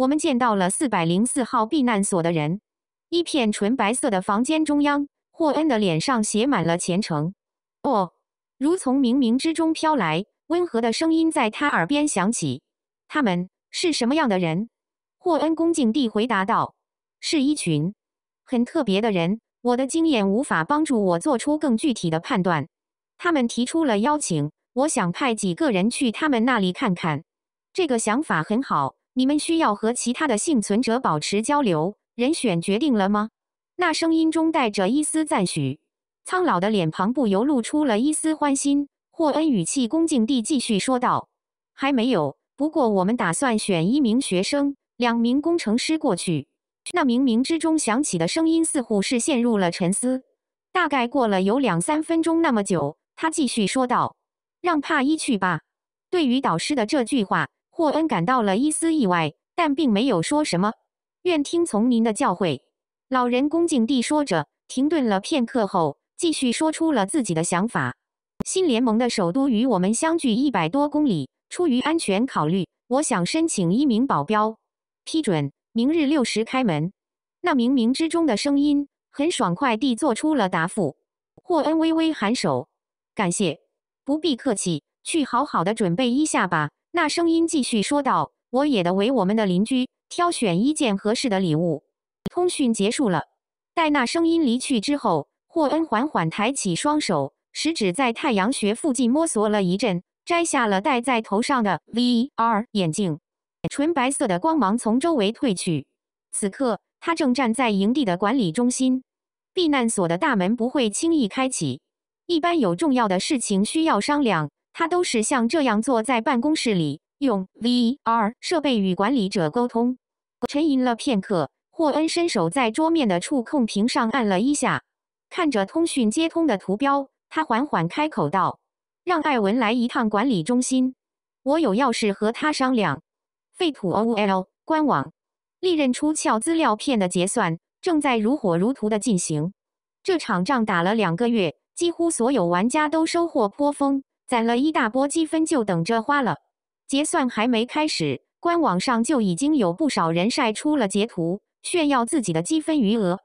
我们见到了四百零四号避难所的人。一片纯白色的房间中央，霍恩的脸上写满了虔诚。哦，如从冥冥之中飘来，温和的声音在他耳边响起。他们是什么样的人？霍恩恭敬地回答道：“是一群很特别的人。我的经验无法帮助我做出更具体的判断。他们提出了邀请，我想派几个人去他们那里看看。这个想法很好。”你们需要和其他的幸存者保持交流。人选决定了吗？那声音中带着一丝赞许，苍老的脸庞不由露出了一丝欢欣。霍恩语气恭敬地继续说道：“还没有，不过我们打算选一名学生，两名工程师过去。”那冥冥之中响起的声音似乎是陷入了沉思。大概过了有两三分钟那么久，他继续说道：“让帕伊去吧。”对于导师的这句话。霍恩感到了一丝意外，但并没有说什么。愿听从您的教诲，老人恭敬地说着。停顿了片刻后，继续说出了自己的想法。新联盟的首都与我们相距一百多公里，出于安全考虑，我想申请一名保镖。批准，明日六时开门。那冥冥之中的声音很爽快地做出了答复。霍恩微微颔首，感谢，不必客气，去好好的准备一下吧。那声音继续说道：“我也得为我们的邻居挑选一件合适的礼物。”通讯结束了。待那声音离去之后，霍恩缓缓抬起双手，食指在太阳穴附近摸索了一阵，摘下了戴在头上的 VR 眼镜。纯白色的光芒从周围褪去。此刻，他正站在营地的管理中心。避难所的大门不会轻易开启，一般有重要的事情需要商量。他都是像这样坐在办公室里，用 VR 设备与管理者沟通。沉吟了片刻，霍恩伸手在桌面的触控屏上按了一下，看着通讯接通的图标，他缓缓开口道：“让艾文来一趟管理中心，我有要事和他商量。”废土 OL 官网，利刃出鞘资料片的结算正在如火如荼的进行。这场仗打了两个月，几乎所有玩家都收获颇丰。攒了一大波积分，就等着花了。结算还没开始，官网上就已经有不少人晒出了截图，炫耀自己的积分余额。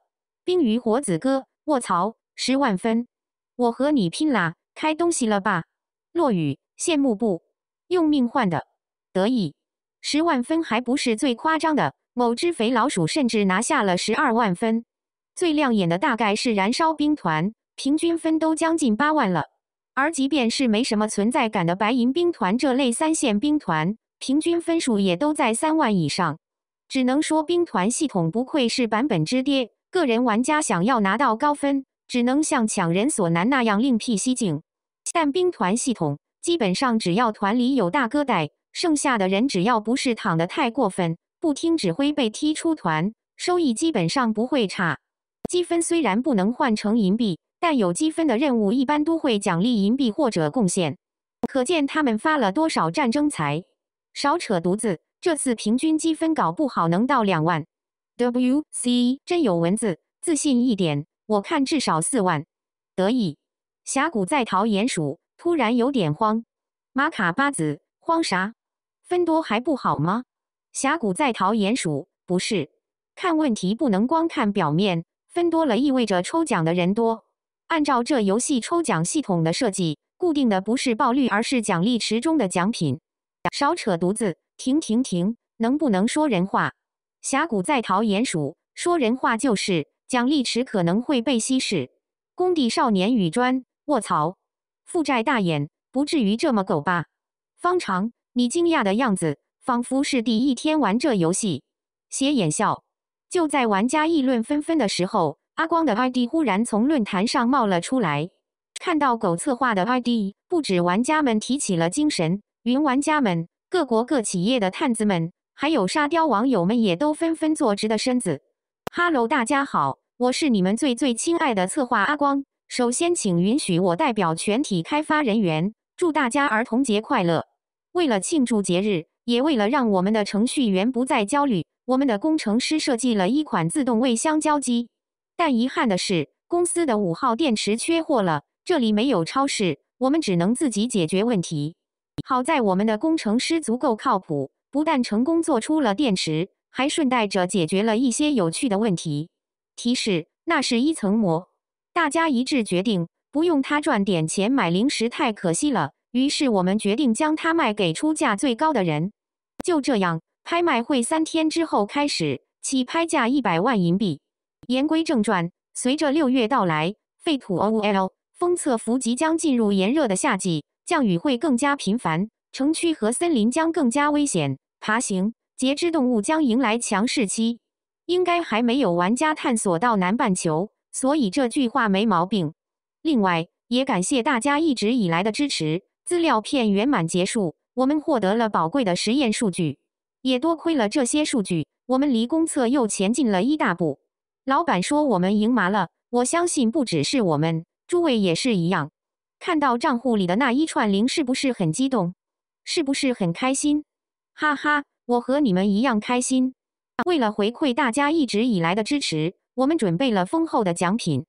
冰鱼火子哥，卧槽，十万分！我和你拼啦！开东西了吧？落雨，羡慕不？用命换的，得意！十万分还不是最夸张的，某只肥老鼠甚至拿下了十二万分。最亮眼的大概是燃烧兵团，平均分都将近八万了。而即便是没什么存在感的白银兵团这类三线兵团，平均分数也都在三万以上。只能说兵团系统不愧是版本之爹。个人玩家想要拿到高分，只能像抢人所难那样另辟蹊径。但兵团系统基本上只要团里有大哥带，剩下的人只要不是躺得太过分、不听指挥被踢出团，收益基本上不会差。积分虽然不能换成银币。但有积分的任务一般都会奖励银币或者贡献，可见他们发了多少战争财。少扯犊子，这次平均积分搞不好能到两万。WC 真有文字，自信一点，我看至少四万。得意。峡谷在逃鼹鼠突然有点慌。马卡巴子，慌啥？分多还不好吗？峡谷在逃鼹鼠不是，看问题不能光看表面，分多了意味着抽奖的人多。按照这游戏抽奖系统的设计，固定的不是爆率，而是奖励池中的奖品。少扯犊子，停停停，能不能说人话？峡谷在逃鼹鼠说人话就是，奖励池可能会被稀释。工地少年雨砖，卧槽，负债大眼，不至于这么狗吧？方长，你惊讶的样子，仿佛是第一天玩这游戏。斜眼笑。就在玩家议论纷纷的时候。阿光的 ID 忽然从论坛上冒了出来，看到狗策划的 ID，不止玩家们提起了精神，云玩家们、各国各企业的探子们，还有沙雕网友们也都纷纷坐直的身子。哈喽，大家好，我是你们最最亲爱的策划阿光。首先，请允许我代表全体开发人员，祝大家儿童节快乐！为了庆祝节日，也为了让我们的程序员不再焦虑，我们的工程师设计了一款自动喂香蕉机。但遗憾的是，公司的五号电池缺货了。这里没有超市，我们只能自己解决问题。好在我们的工程师足够靠谱，不但成功做出了电池，还顺带着解决了一些有趣的问题。提示：那是一层膜。大家一致决定，不用它赚点钱买零食太可惜了。于是我们决定将它卖给出价最高的人。就这样，拍卖会三天之后开始，起拍价一百万银币。言归正传，随着六月到来，废土 O L 风测服即将进入炎热的夏季，降雨会更加频繁，城区和森林将更加危险，爬行节肢动物将迎来强势期。应该还没有玩家探索到南半球，所以这句话没毛病。另外，也感谢大家一直以来的支持。资料片圆满结束，我们获得了宝贵的实验数据，也多亏了这些数据，我们离公测又前进了一大步。老板说我们赢麻了！我相信不只是我们，诸位也是一样。看到账户里的那一串零，是不是很激动？是不是很开心？哈哈，我和你们一样开心！为了回馈大家一直以来的支持，我们准备了丰厚的奖品。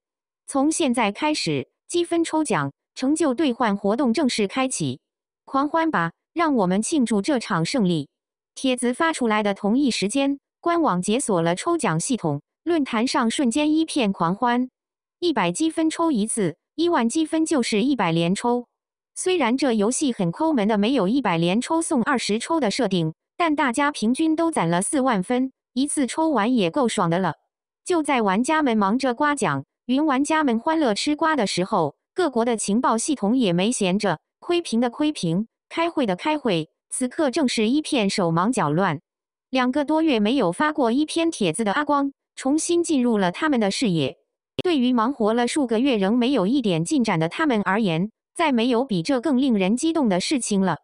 从现在开始，积分抽奖、成就兑换活动正式开启，狂欢吧！让我们庆祝这场胜利！帖子发出来的同一时间，官网解锁了抽奖系统。论坛上瞬间一片狂欢，一百积分抽一次，一万积分就是一百连抽。虽然这游戏很抠门的，没有一百连抽送二十抽的设定，但大家平均都攒了四万分，一次抽完也够爽的了。就在玩家们忙着刮奖，云玩家们欢乐吃瓜的时候，各国的情报系统也没闲着，窥屏的窥屏，开会的开会，此刻正是一片手忙脚乱。两个多月没有发过一篇帖子的阿光。重新进入了他们的视野。对于忙活了数个月仍没有一点进展的他们而言，再没有比这更令人激动的事情了。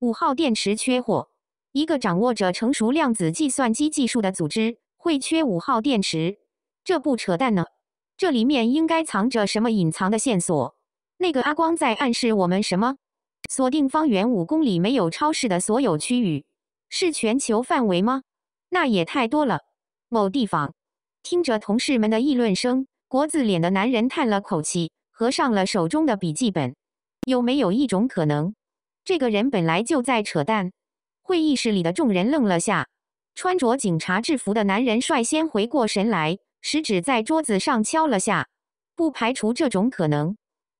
五号电池缺货，一个掌握着成熟量子计算机技术的组织会缺五号电池，这不扯淡呢？这里面应该藏着什么隐藏的线索？那个阿光在暗示我们什么？锁定方圆五公里没有超市的所有区域，是全球范围吗？那也太多了。某地方。听着同事们的议论声，国字脸的男人叹了口气，合上了手中的笔记本。有没有一种可能，这个人本来就在扯淡？会议室里的众人愣了下，穿着警察制服的男人率先回过神来，食指在桌子上敲了下。不排除这种可能，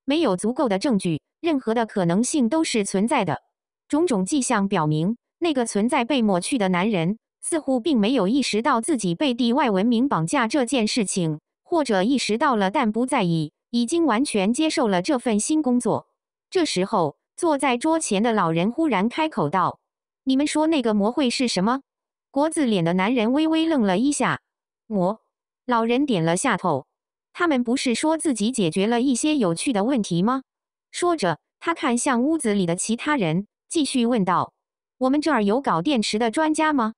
没有足够的证据，任何的可能性都是存在的。种种迹象表明，那个存在被抹去的男人。似乎并没有意识到自己被地外文明绑架这件事情，或者意识到了但不在意，已经完全接受了这份新工作。这时候，坐在桌前的老人忽然开口道：“你们说那个魔会是什么？”国字脸的男人微微愣了一下。魔老人点了下头。他们不是说自己解决了一些有趣的问题吗？说着，他看向屋子里的其他人，继续问道：“我们这儿有搞电池的专家吗？”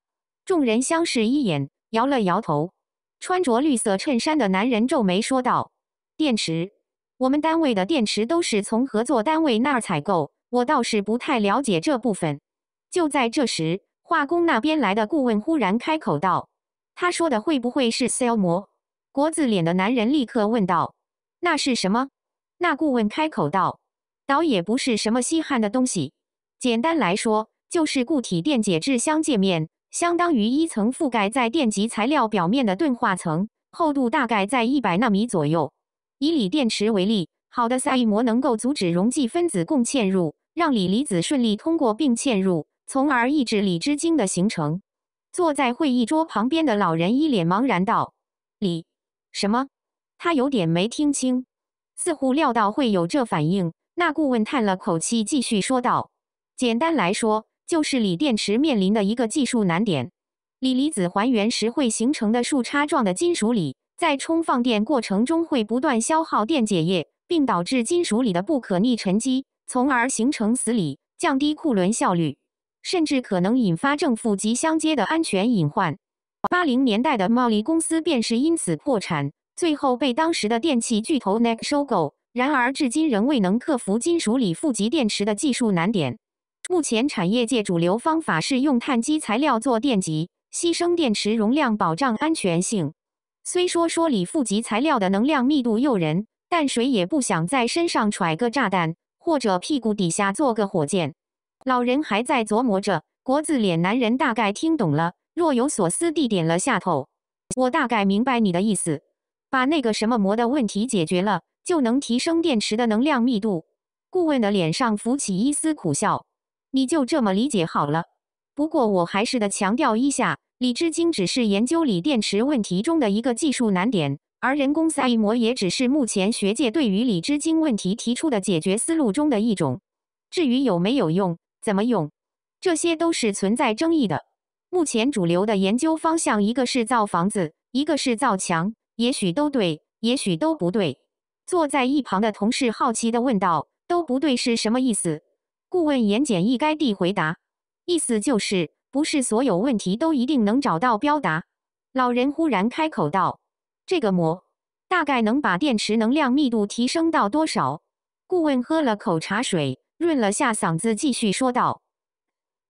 众人相视一眼，摇了摇头。穿着绿色衬衫的男人皱眉说道：“电池，我们单位的电池都是从合作单位那儿采购，我倒是不太了解这部分。”就在这时，化工那边来的顾问忽然开口道：“他说的会不会是 SE l 膜？”国字脸的男人立刻问道：“那是什么？”那顾问开口道：“倒也不是什么稀罕的东西，简单来说，就是固体电解质相界面。”相当于一层覆盖在电极材料表面的钝化层，厚度大概在一百纳米左右。以锂电池为例，好的赛一膜能够阻止溶剂分子共嵌入，让锂离子顺利通过并嵌入，从而抑制锂之晶的形成。坐在会议桌旁边的老人一脸茫然道：“锂什么？”他有点没听清，似乎料到会有这反应。那顾问叹了口气，继续说道：“简单来说。”就是锂电池面临的一个技术难点，锂离子还原时会形成的树杈状的金属锂，在充放电过程中会不断消耗电解液，并导致金属锂的不可逆沉积，从而形成死锂，降低库伦效率，甚至可能引发正负极相接的安全隐患。八零年代的茂利公司便是因此破产，最后被当时的电器巨头 NEC 收购。然而，至今仍未能克服金属锂负极电池的技术难点。目前产业界主流方法是用碳基材料做电极，牺牲电池容量，保障安全性。虽说说锂负极材料的能量密度诱人，但谁也不想在身上揣个炸弹，或者屁股底下坐个火箭。老人还在琢磨着。国字脸男人大概听懂了，若有所思地点了下头。我大概明白你的意思，把那个什么膜的问题解决了，就能提升电池的能量密度。顾问的脸上浮起一丝苦笑。你就这么理解好了。不过我还是得强调一下，锂枝晶只是研究锂电池问题中的一个技术难点，而人工赛膜也只是目前学界对于锂枝晶问题提出的解决思路中的一种。至于有没有用，怎么用，这些都是存在争议的。目前主流的研究方向，一个是造房子，一个是造墙，也许都对，也许都不对。坐在一旁的同事好奇地问道：“都不对是什么意思？”顾问言简意赅地回答，意思就是不是所有问题都一定能找到标答。老人忽然开口道：“这个膜大概能把电池能量密度提升到多少？”顾问喝了口茶水，润了下嗓子，继续说道：“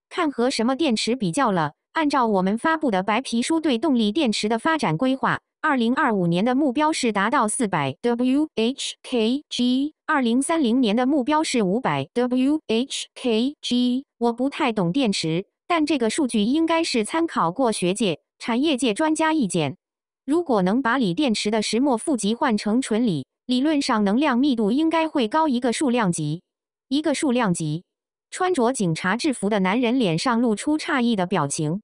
看和什么电池比较了？按照我们发布的白皮书对动力电池的发展规划。”二零二五年的目标是达到四百 Wh/kg，二零三零年的目标是五百 Wh/kg。我不太懂电池，但这个数据应该是参考过学界、产业界专家意见。如果能把锂电池的石墨负极换成纯锂，理论上能量密度应该会高一个数量级。一个数量级。穿着警察制服的男人脸上露出诧异的表情，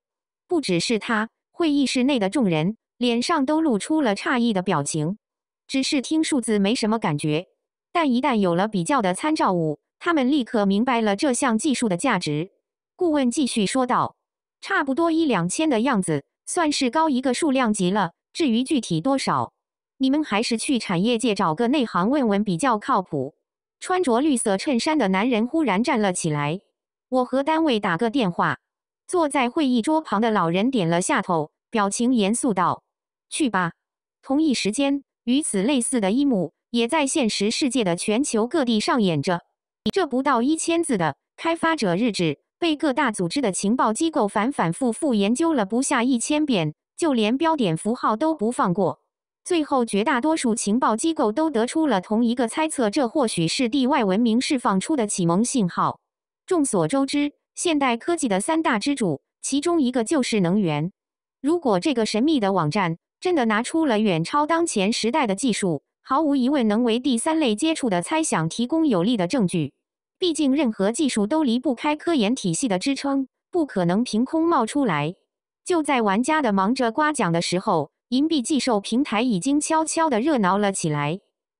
不只是他，会议室内的众人。脸上都露出了诧异的表情，只是听数字没什么感觉，但一旦有了比较的参照物，他们立刻明白了这项技术的价值。顾问继续说道：“差不多一两千的样子，算是高一个数量级了。至于具体多少，你们还是去产业界找个内行问问比较靠谱。”穿着绿色衬衫的男人忽然站了起来：“我和单位打个电话。”坐在会议桌旁的老人点了下头，表情严肃道。去吧。同一时间，与此类似的一幕也在现实世界的全球各地上演着。这不到一千字的开发者日志被各大组织的情报机构反反复复研究了不下一千遍，就连标点符号都不放过。最后，绝大多数情报机构都得出了同一个猜测：这或许是地外文明释放出的启蒙信号。众所周知，现代科技的三大支柱，其中一个就是能源。如果这个神秘的网站。真的拿出了远超当前时代的技术，毫无疑问能为第三类接触的猜想提供有力的证据。毕竟任何技术都离不开科研体系的支撑，不可能凭空冒出来。就在玩家的忙着刮奖的时候，银币寄售平台已经悄悄的热闹了起来。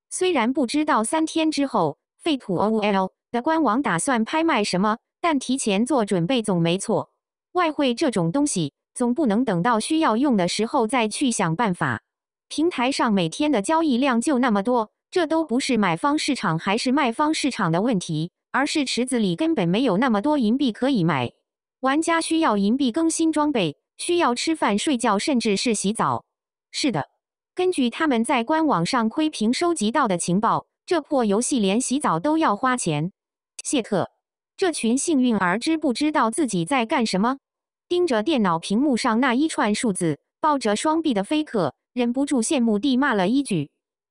虽然不知道三天之后废土 O L 的官网打算拍卖什么，但提前做准备总没错。外汇这种东西。总不能等到需要用的时候再去想办法。平台上每天的交易量就那么多，这都不是买方市场还是卖方市场的问题，而是池子里根本没有那么多银币可以买。玩家需要银币更新装备，需要吃饭睡觉，甚至是洗澡。是的，根据他们在官网上窥屏收集到的情报，这破游戏连洗澡都要花钱。谢特，这群幸运儿知不知道自己在干什么？盯着电脑屏幕上那一串数字，抱着双臂的飞客忍不住羡慕地骂了一句：“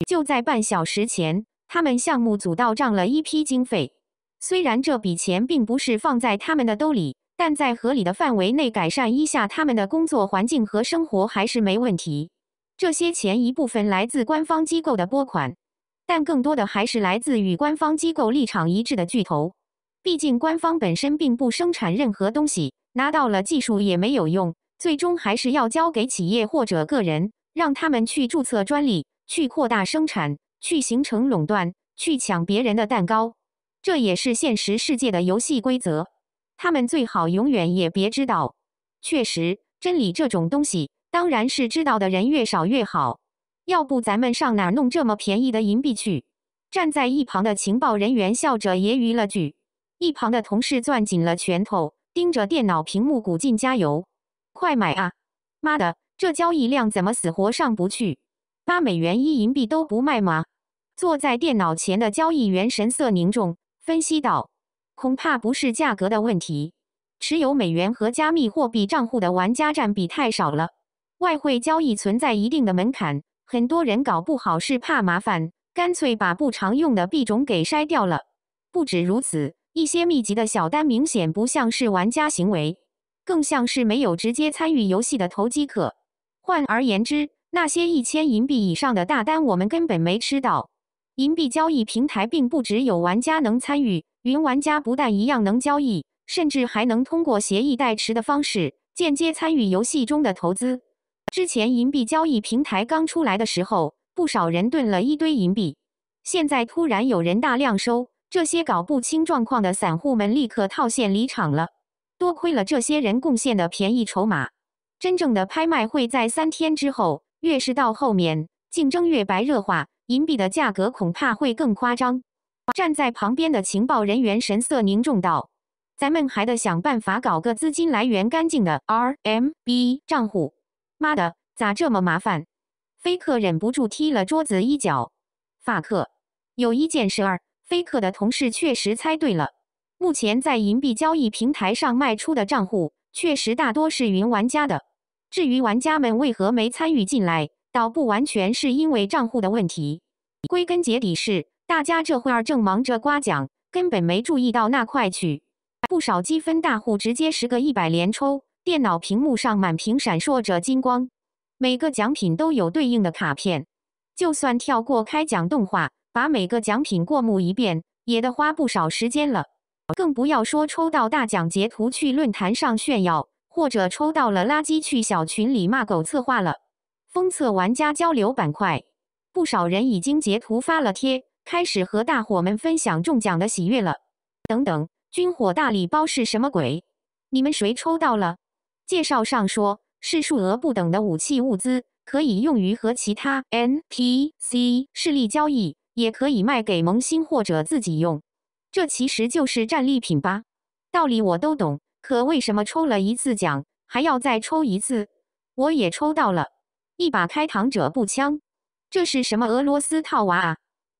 就在半小时前，他们项目组到账了一批经费。虽然这笔钱并不是放在他们的兜里，但在合理的范围内改善一下他们的工作环境和生活还是没问题。这些钱一部分来自官方机构的拨款，但更多的还是来自与官方机构立场一致的巨头。”毕竟，官方本身并不生产任何东西，拿到了技术也没有用，最终还是要交给企业或者个人，让他们去注册专利、去扩大生产、去形成垄断、去抢别人的蛋糕。这也是现实世界的游戏规则。他们最好永远也别知道。确实，真理这种东西，当然是知道的人越少越好。要不咱们上哪弄这么便宜的银币去？站在一旁的情报人员笑着揶揄了句。一旁的同事攥紧了拳头，盯着电脑屏幕鼓劲加油：“快买啊！妈的，这交易量怎么死活上不去？八美元一银币都不卖吗？”坐在电脑前的交易员神色凝重，分析道：“恐怕不是价格的问题，持有美元和加密货币账户的玩家占比太少了。外汇交易存在一定的门槛，很多人搞不好是怕麻烦，干脆把不常用的币种给筛掉了。不止如此。”一些密集的小单明显不像是玩家行为，更像是没有直接参与游戏的投机客。换而言之，那些一千银币以上的大单，我们根本没吃到。银币交易平台并不只有玩家能参与，云玩家不但一样能交易，甚至还能通过协议代持的方式间接参与游戏中的投资。之前银币交易平台刚出来的时候，不少人囤了一堆银币，现在突然有人大量收。这些搞不清状况的散户们立刻套现离场了。多亏了这些人贡献的便宜筹码，真正的拍卖会在三天之后。越是到后面，竞争越白热化，银币的价格恐怕会更夸张。站在旁边的情报人员神色凝重道：“咱们还得想办法搞个资金来源干净的 RMB 账户。妈的，咋这么麻烦？”菲克忍不住踢了桌子一脚。法克，有一件事儿。飞客的同事确实猜对了，目前在银币交易平台上卖出的账户确实大多是云玩家的。至于玩家们为何没参与进来，倒不完全是因为账户的问题，归根结底是大家这会儿正忙着刮奖，根本没注意到那块去。不少积分大户直接十个一百连抽，电脑屏幕上满屏闪烁着金光，每个奖品都有对应的卡片。就算跳过开奖动画。把每个奖品过目一遍，也得花不少时间了。更不要说抽到大奖截图去论坛上炫耀，或者抽到了垃圾去小群里骂狗策划了。封测玩家交流板块，不少人已经截图发了贴，开始和大伙们分享中奖的喜悦了。等等，军火大礼包是什么鬼？你们谁抽到了？介绍上说是数额不等的武器物资，可以用于和其他 NPC 势力交易。也可以卖给萌新或者自己用，这其实就是战利品吧？道理我都懂，可为什么抽了一次奖还要再抽一次？我也抽到了一把开膛者步枪，这是什么俄罗斯套娃啊？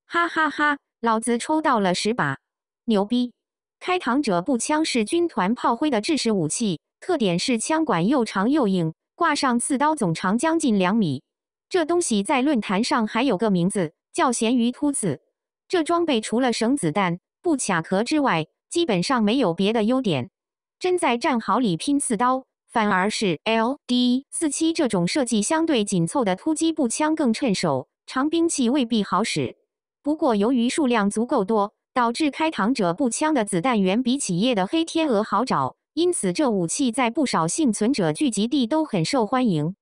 哈哈哈，老子抽到了十把，牛逼！开膛者步枪是军团炮灰的制式武器，特点是枪管又长又硬，挂上刺刀总长将近两米。这东西在论坛上还有个名字。叫咸鱼突刺，这装备除了省子弹、不卡壳之外，基本上没有别的优点。真在战壕里拼刺刀，反而是 L D 四七这种设计相对紧凑的突击步枪更趁手。长兵器未必好使，不过由于数量足够多，导致开膛者步枪的子弹远比企业的黑天鹅好找，因此这武器在不少幸存者聚集地都很受欢迎。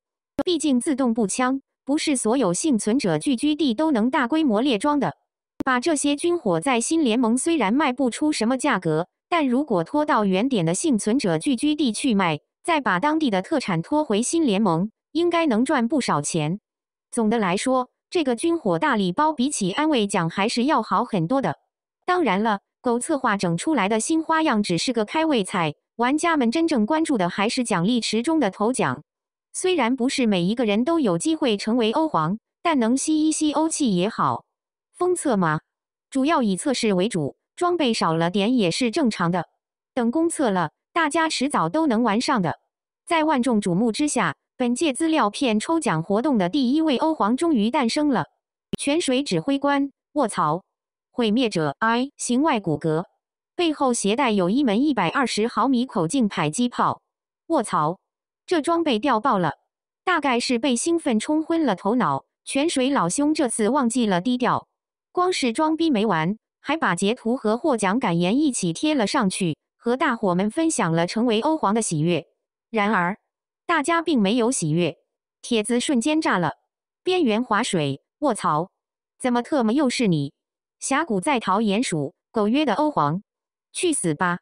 毕竟自动步枪。不是所有幸存者聚居地都能大规模列装的。把这些军火在新联盟虽然卖不出什么价格，但如果拖到原点的幸存者聚居地去卖，再把当地的特产拖回新联盟，应该能赚不少钱。总的来说，这个军火大礼包比起安慰奖还是要好很多的。当然了，狗策划整出来的新花样只是个开胃菜，玩家们真正关注的还是奖励池中的头奖。虽然不是每一个人都有机会成为欧皇，但能吸一吸欧气也好。封测嘛，主要以测试为主，装备少了点也是正常的。等公测了，大家迟早都能玩上的。在万众瞩目之下，本届资料片抽奖活动的第一位欧皇终于诞生了——泉水指挥官。卧槽！毁灭者 I 型外骨骼，背后携带有一门一百二十毫米口径迫击炮。卧槽！这装备掉爆了，大概是被兴奋冲昏了头脑。泉水老兄这次忘记了低调，光是装逼没完，还把截图和获奖感言一起贴了上去，和大伙们分享了成为欧皇的喜悦。然而，大家并没有喜悦，帖子瞬间炸了。边缘划水，卧槽，怎么特么又是你？峡谷在逃鼹鼠，狗曰的欧皇，去死吧！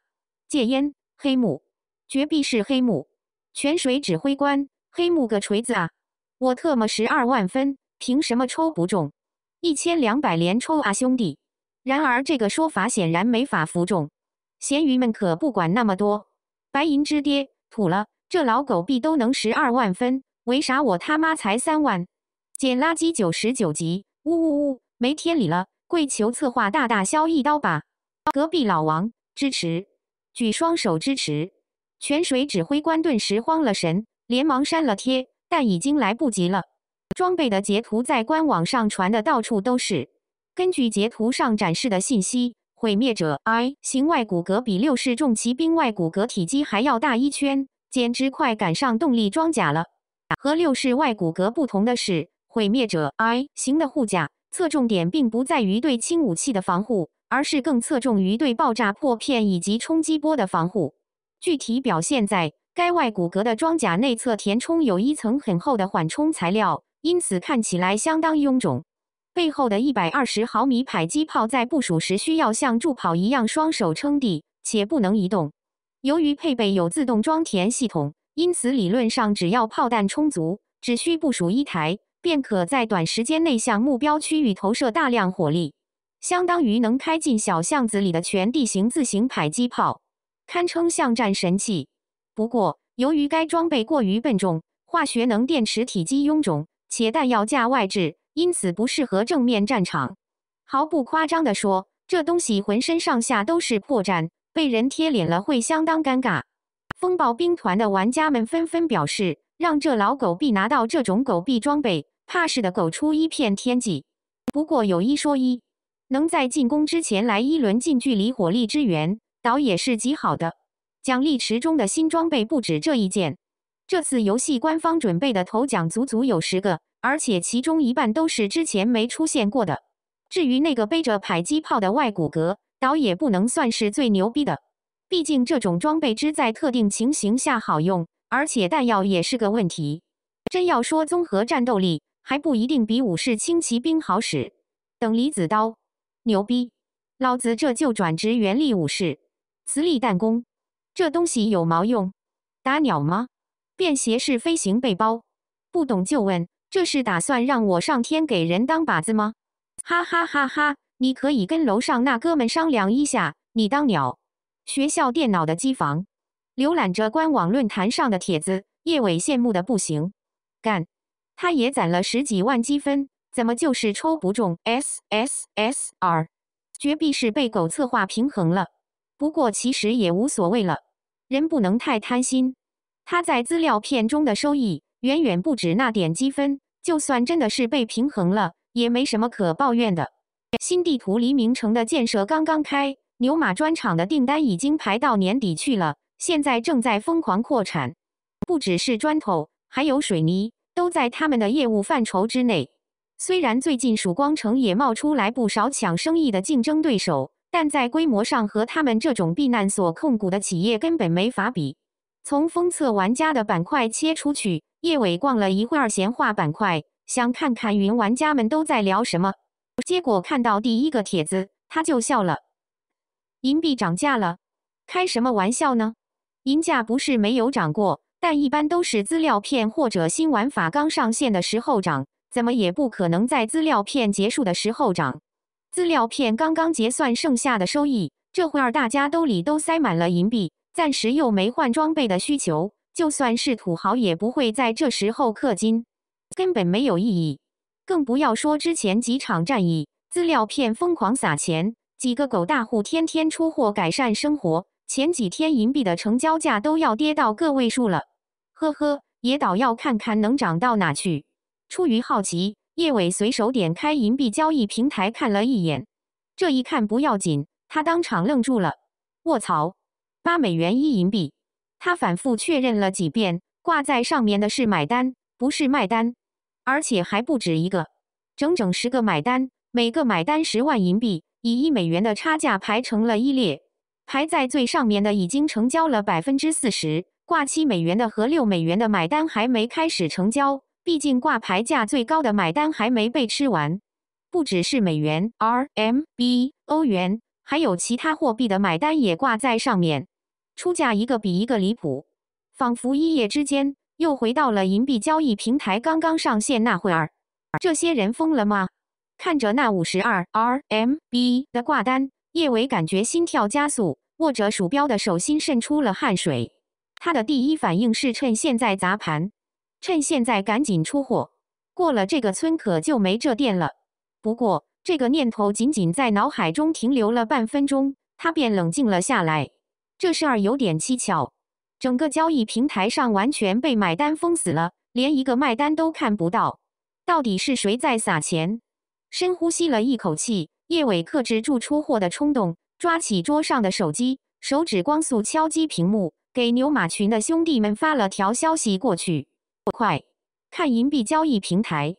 戒烟，黑幕，绝壁是黑幕。泉水指挥官，黑木个锤子啊！我特么十二万分，凭什么抽不中？一千两百连抽啊，兄弟！然而这个说法显然没法服众，咸鱼们可不管那么多。白银之爹，土了！这老狗币都能十二万分，为啥我他妈才三万？捡垃圾九十九级，呜呜呜，没天理了！跪求策划大大削一刀吧！隔壁老王支持，举双手支持。泉水指挥官顿时慌了神，连忙删了贴，但已经来不及了。装备的截图在官网上传的到处都是。根据截图上展示的信息，毁灭者 I 型外骨骼比六式重骑兵外骨骼体积还要大一圈，简直快赶上动力装甲了。和六式外骨骼不同的是，毁灭者 I 型的护甲侧重点并不在于对轻武器的防护，而是更侧重于对爆炸破片以及冲击波的防护。具体表现在，该外骨骼的装甲内侧填充有一层很厚的缓冲材料，因此看起来相当臃肿。背后的120毫米迫击炮在部署时需要像助跑一样双手撑地，且不能移动。由于配备有自动装填系统，因此理论上只要炮弹充足，只需部署一台，便可在短时间内向目标区域投射大量火力，相当于能开进小巷子里的全地形自行迫击炮。堪称巷战神器，不过由于该装备过于笨重，化学能电池体积臃肿，且弹药架外置，因此不适合正面战场。毫不夸张地说，这东西浑身上下都是破绽，被人贴脸了会相当尴尬。风暴兵团的玩家们纷纷表示：“让这老狗币拿到这种狗币装备，怕是的狗出一片天际。”不过有一说一，能在进攻之前来一轮近距离火力支援。倒也是极好的。奖励池中的新装备不止这一件，这次游戏官方准备的头奖足足有十个，而且其中一半都是之前没出现过的。至于那个背着迫击炮的外骨骼，倒也不能算是最牛逼的，毕竟这种装备只在特定情形下好用，而且弹药也是个问题。真要说综合战斗力，还不一定比武士轻骑兵好使。等离子刀，牛逼！老子这就转职原力武士。磁力弹弓，这东西有毛用？打鸟吗？便携式飞行背包，不懂就问，这是打算让我上天给人当靶子吗？哈哈哈哈！你可以跟楼上那哥们商量一下，你当鸟。学校电脑的机房，浏览着官网论坛上的帖子，叶伟羡慕的不行。干，他也攒了十几万积分，怎么就是抽不中 SSSR？绝壁是被狗策划平衡了。不过其实也无所谓了，人不能太贪心。他在资料片中的收益远远不止那点积分，就算真的是被平衡了，也没什么可抱怨的。新地图黎明城的建设刚刚开，牛马砖厂的订单已经排到年底去了，现在正在疯狂扩产。不只是砖头，还有水泥，都在他们的业务范畴之内。虽然最近曙光城也冒出来不少抢生意的竞争对手。但在规模上和他们这种避难所控股的企业根本没法比。从封测玩家的板块切出去，叶伟逛了一会儿闲话板块，想看看云玩家们都在聊什么。结果看到第一个帖子，他就笑了。银币涨价了？开什么玩笑呢？银价不是没有涨过，但一般都是资料片或者新玩法刚上线的时候涨，怎么也不可能在资料片结束的时候涨。资料片刚刚结算，剩下的收益，这会儿大家兜里都塞满了银币，暂时又没换装备的需求，就算是土豪也不会在这时候氪金，根本没有意义。更不要说之前几场战役，资料片疯狂撒钱，几个狗大户天天出货改善生活，前几天银币的成交价都要跌到个位数了，呵呵，也倒要看看能涨到哪去。出于好奇。叶伟随手点开银币交易平台看了一眼，这一看不要紧，他当场愣住了。卧槽，八美元一银币！他反复确认了几遍，挂在上面的是买单，不是卖单，而且还不止一个，整整十个买单，每个买单十万银币，以一美元的差价排成了一列，排在最上面的已经成交了百分之四十，挂七美元的和六美元的买单还没开始成交。毕竟挂牌价最高的买单还没被吃完，不只是美元、RMB、欧元，还有其他货币的买单也挂在上面，出价一个比一个离谱，仿佛一夜之间又回到了银币交易平台刚刚上线那会儿。这些人疯了吗？看着那五十二 RMB 的挂单，叶伟感觉心跳加速，握着鼠标的手心渗出了汗水。他的第一反应是趁现在砸盘。趁现在赶紧出货，过了这个村可就没这店了。不过这个念头仅仅在脑海中停留了半分钟，他便冷静了下来。这事儿有点蹊跷，整个交易平台上完全被买单封死了，连一个卖单都看不到。到底是谁在撒钱？深呼吸了一口气，叶伟克制住出货的冲动，抓起桌上的手机，手指光速敲击屏幕，给牛马群的兄弟们发了条消息过去。快看银币交易平台！